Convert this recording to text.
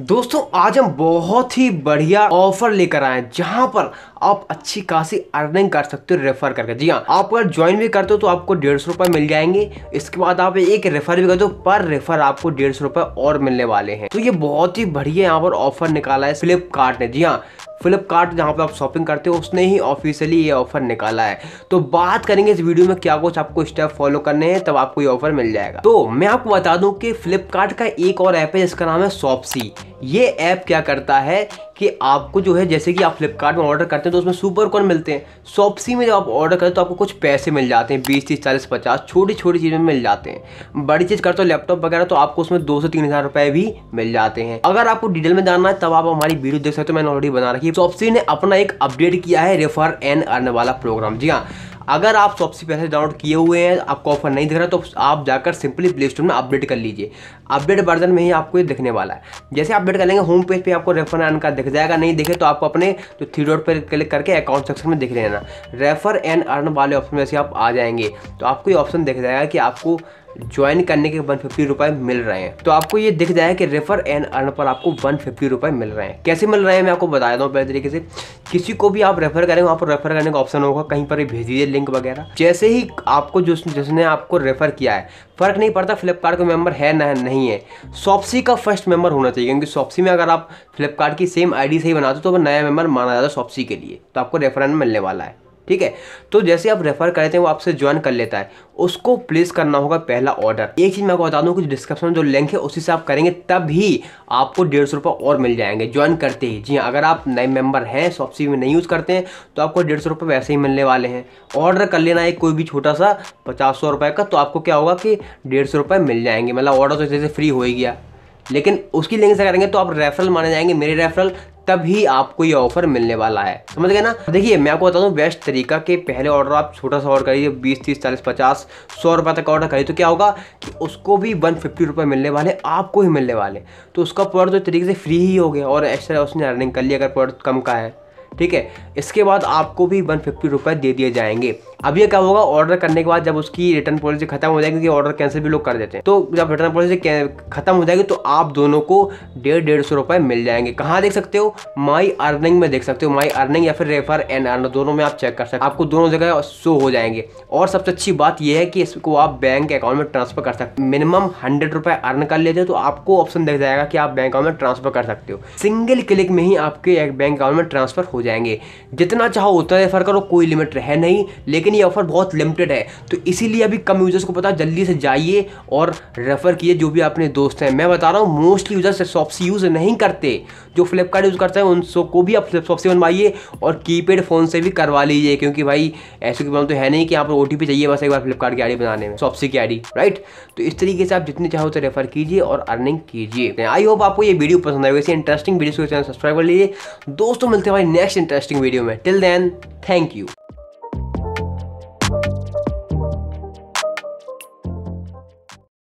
दोस्तों आज हम बहुत ही बढ़िया ऑफर लेकर आए हैं जहां पर आप अच्छी खासी अर्निंग कर सकते हो रेफर करके जी हाँ आप अगर ज्वाइन भी करते हो तो आपको डेढ़ सौ रुपए मिल जाएंगे इसके बाद आप एक रेफर भी करते हो पर रेफर आपको डेढ़ सौ रुपए और मिलने वाले हैं तो ये बहुत ही बढ़िया यहाँ पर ऑफर निकाला है फ्लिपकार्ट ने जी हाँ फ्लिपकार्ट जहाँ पर आप शॉपिंग करते हो उसने ही ऑफिशियली ये ऑफर निकाला है तो बात करेंगे इस वीडियो में क्या कुछ आपको स्टेप फॉलो करने हैं तब आपको ये ऑफर मिल जाएगा तो मैं आपको बता दूं कि फ्लिपकार्ट का एक और ऐप है जिसका नाम है शॉपसी ये ऐप क्या करता है कि आपको जो है जैसे कि आप फ्लिपकार्ट में ऑर्डर करते हैं तो उसमें सुपर कॉन मिलते हैं सॉपसी में जब आप ऑर्डर करते हैं तो आपको कुछ पैसे मिल जाते हैं बीस तीस चालीस पचास छोटी छोटी चीज़ें मिल जाते हैं बड़ी चीज़ करते हो लैपटॉप वगैरह तो आपको उसमें दो से तीन हज़ार रुपये भी मिल जाते हैं अगर आपको डिटेल में जानना है तब आप हमारी वीडियो देख सकते हो मैंने ऑलरेडी बना रखी है सॉपसी ने अपना एक अपडेट किया है रेफर एंड अर्न वाला प्रोग्राम जी हाँ अगर आप सबसे पहले डाउनलोड किए हुए हैं आपको ऑफर नहीं दिख रहा तो आप जाकर सिंपली प्ले स्टोर में अपडेट कर लीजिए अपडेट वर्जन में ही आपको ये दिखने वाला है जैसे अपडेट करेंगे होम पेज पे आपको रेफर एन का दिख जाएगा नहीं दिखे तो आपको अपने जो थ्री डॉट पर क्लिक करके अकाउंट सेक्शन में दिख लेना रेफर एंड अर्न वाले ऑप्शन में से आप आ जाएंगे तो आपको ये ऑप्शन दिख जाएगा कि आपको ज्वाइन करने के वन फिफ्टी रुपये मिल रहे हैं तो आपको ये दिख जाए कि रेफर एंड अर्न पर आपको वन फिफ्टी रुपये मिल रहे हैं कैसे मिल रहे हैं मैं आपको बता देता हूँ पहले तरीके से किसी को भी आप रेफर करें वहाँ पर रेफर करने का ऑप्शन होगा कहीं पर भेज दीजिए लिंक वगैरह जैसे ही आपको जो जिसने आपको रेफर किया है फ़र्क नहीं पड़ता फ्लिपकार्ट का मेंबर है ना नहीं है सॉप्सी का फर्स्ट मेंबर होना चाहिए क्योंकि सॉप्सी में अगर आप फ्लिपकार्ट की सेम आईडी से ही बनाते हो तो वह नया मेंबर माना जाता है सॉप्सी के लिए तो आपको रेफरेंस मिलने वाला है ठीक है तो जैसे आप रेफर करते हैं वो आपसे ज्वाइन कर लेता है उसको प्लेस करना होगा पहला ऑर्डर एक चीज़ मैं आपको बता दूँ कि डिस्क्रिप्शन में जो लिंक है उसी से आप करेंगे तभी आपको डेढ़ सौ रुपये और मिल जाएंगे ज्वाइन करते ही जी हाँ, अगर आप नए मेंबर हैं सॉपसी में नहीं यूज़ करते हैं तो आपको डेढ़ सौ रुपये वैसे ही मिलने वाले हैं ऑर्डर कर लेना है कोई भी छोटा सा पचास सौ रुपये का तो आपको क्या होगा कि डेढ़ सौ रुपये मिल जाएंगे मतलब ऑर्डर तो जैसे फ्री हो ही गया लेकिन उसकी लिंक से करेंगे तो आप रेफरल माने जाएंगे मेरे रेफरल तभी आपको ये ऑफर मिलने वाला है समझ गए ना देखिए मैं आपको बता दूँ बेस्ट तरीका कि पहले ऑर्डर आप छोटा सा ऑर्डर करिए बीस तीस चालीस पचास सौ रुपये तक ऑर्डर करिए तो क्या होगा कि उसको भी वन फिफ्टी रुपये मिलने वाले आपको ही मिलने वाले तो उसका प्रोडक्ट तो तरीके से फ्री ही हो गया और एक्स्ट्रा उसने अर्निंग कर ली अगर प्रोडक्ट कम का है ठीक है इसके बाद आपको भी वन फिफ्टी रुपये दे दिए जाएंगे अब ये क्या होगा ऑर्डर करने के बाद जब उसकी रिटर्न पॉलिसी खत्म हो जाएगी क्योंकि ऑर्डर कैंसिल भी लोग कर देते हैं तो जब रिटर्न पॉलिसी खत्म हो जाएगी तो आप दोनों को डेढ़ डेढ़ सौ रुपए मिल जाएंगे कहाँ देख सकते हो माई अर्निंग में देख सकते हो माई अर्निंग या फिर रेफर एंड अर्न दोनों में आप चेक कर सकते आपको दोनों जगह शो हो जाएंगे और सबसे अच्छी बात यह है कि इसको आप बैंक अकाउंट में ट्रांसफर कर सकते हो मिनिमम हंड्रेड रुपए अर्न कर लेते हो तो आपको ऑप्शन दिख जाएगा कि आप बैंक अकाउंट में ट्रांसफर कर सकते हो सिंगल क्लिक में ही आपके बैंक अकाउंट में ट्रांसफर हो जाएंगे जितना चाहो उतना रेफर करो कोई लिमिट है नहीं लेकिन लेकिन ये ऑफ़र बहुत लिमिटेड है तो इसीलिए अभी कम यूज़र्स को पता जल्दी से जाइए और रेफ़र किए जो भी अपने दोस्त हैं मैं बता रहा हूँ मोस्टली यूज़र्स शॉप्सी यूज़ नहीं करते जो फ्लिपकार्ट यूज़ करते हैं उन को भी आप शॉपसी बनवाइए और कीपेड फ़ोन से भी करवा लीजिए क्योंकि भाई ऐसी की प्रॉब्लम तो है नहीं कि आप ओ चाहिए बस एक बार फ्लिपकार्ट की आई बनाने में शॉपसी की आई राइट तो इस तरीके से आप जितने चाहो तो रेफ़र कीजिए और अर्निंग कीजिए आई होप आपको ये वीडियो पसंद आएगा ऐसी इंटरेस्टिंग वीडियो सब्सक्राइब कर लीजिए दोस्तों मिलते हैं भाई नेक्स्ट इंटरेस्टिंग वीडियो में टिल देन थैंक यू